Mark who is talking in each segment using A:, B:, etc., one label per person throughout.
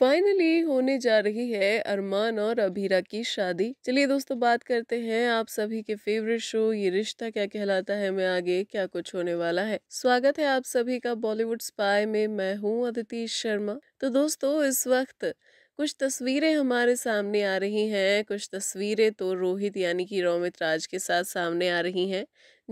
A: finally होने जा रही है अरमान और अभीरा की शादी चलिए दोस्तों बात करते हैं आप सभी के फेवरेट शो ये रिश्ता क्या कहलाता है मैं आगे क्या कुछ होने वाला है स्वागत है आप सभी का बॉलीवुड स्पाई में मैं हूँ अदिति शर्मा तो दोस्तों इस वक्त कुछ तस्वीरें हमारे सामने आ रही हैं कुछ तस्वीरें तो रोहित यानी कि रोमित राज के साथ सामने आ रही हैं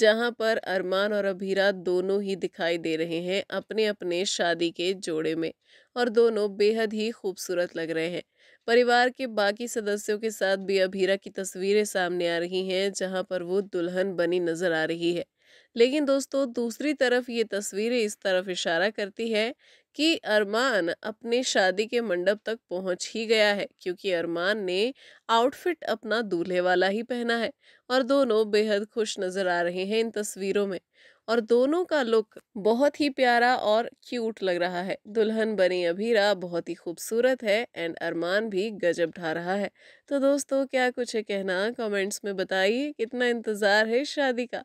A: जहां पर अरमान और अभीरा दोनों ही दिखाई दे रहे हैं अपने अपने शादी के जोड़े में और दोनों बेहद ही खूबसूरत लग रहे हैं परिवार के बाकी सदस्यों के साथ भी अभीरा की तस्वीरें सामने आ रही हैं जहां पर वो दुल्हन बनी नजर आ रही है लेकिन दोस्तों दूसरी तरफ ये तस्वीरें इस तरफ इशारा करती है कि अरमान अपने शादी के मंडप तक पहुंच ही गया है क्योंकि अरमान ने आउटफिट अपना दूल्हे वाला ही पहना है और दोनों बेहद खुश नजर आ रहे हैं इन तस्वीरों में और दोनों का लुक बहुत ही प्यारा और क्यूट लग रहा है दुल्हन बनी अभीरा बहुत ही खूबसूरत है एंड अरमान भी गजब ढा रहा है तो दोस्तों क्या कुछ है कहना कमेंट्स में बताइए कितना इंतज़ार है शादी का